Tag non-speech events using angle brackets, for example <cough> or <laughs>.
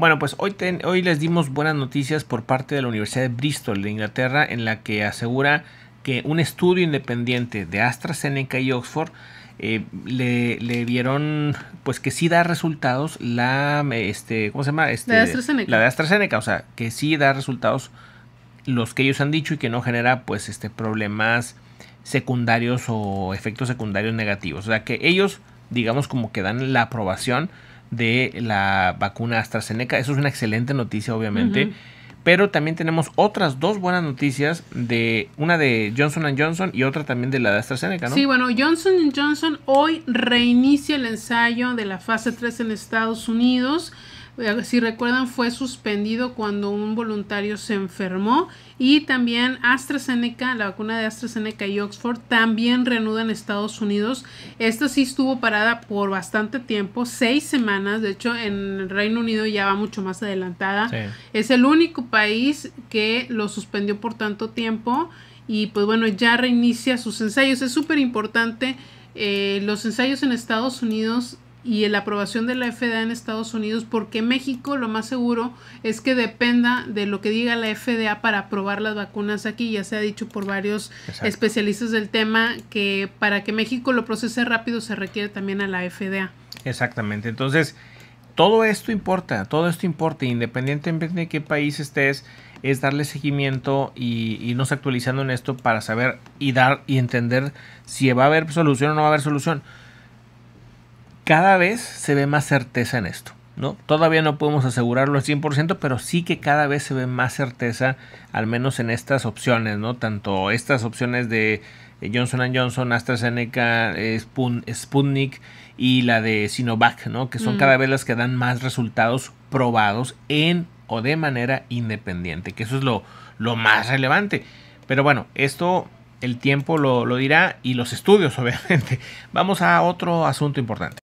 Bueno, pues hoy, hoy les dimos buenas noticias por parte de la Universidad de Bristol de Inglaterra en la que asegura que un estudio independiente de AstraZeneca y Oxford eh, le, vieron pues que sí da resultados la este cómo se llama de este, AstraZeneca la de AstraZeneca o sea que sí da resultados los que ellos han dicho y que no genera pues este problemas secundarios o efectos secundarios negativos o sea que ellos digamos como que dan la aprobación de la vacuna AstraZeneca. Eso es una excelente noticia, obviamente. Pero también tenemos otras dos buenas noticias de una de Johnson Johnson y otra también de la de AstraZeneca, Sí, bueno, Johnson Johnson hoy reinicia el ensayo de la fase 3 en Estados Unidos si recuerdan, fue suspendido cuando un voluntario se enfermó. Y también AstraZeneca, la vacuna de AstraZeneca y Oxford, también reanuda en Estados Unidos. Esta sí estuvo parada por bastante tiempo, seis semanas. De hecho, en el Reino Unido ya va mucho más adelantada. Es el único país que lo suspendió por tanto tiempo. Y pues bueno, ya reinicia sus ensayos. Es súper importante. Eh, los ensayos en Estados Unidos y la aprobación de la FDA en Estados Unidos, porque México lo más seguro es que dependa de lo que diga la FDA para aprobar las vacunas aquí. Ya se ha dicho por varios especialistas del tema que para que México lo procese rápido se requiere también a la FDA. Exactamente, entonces todo esto importa, todo esto importa, independientemente de qué país estés, es darle seguimiento y irnos actualizando en esto para saber y dar y entender si va a haber solución o no va a haber solución cada vez se ve más certeza en esto. ¿no? Todavía no podemos asegurarlo al 100%, pero sí que cada vez se ve más certeza, al menos en estas opciones, ¿no? Tanto estas opciones de eh, Johnson Johnson, AstraZeneca, eh, Sputnik y la de Sinovac, ¿no? Que son mm. cada vez las que dan más resultados probados en o de manera independiente, que eso es lo, lo más relevante. Pero bueno, esto el tiempo lo dirá y los estudios, <laughs> obviamente. Vamos a otro asunto importante.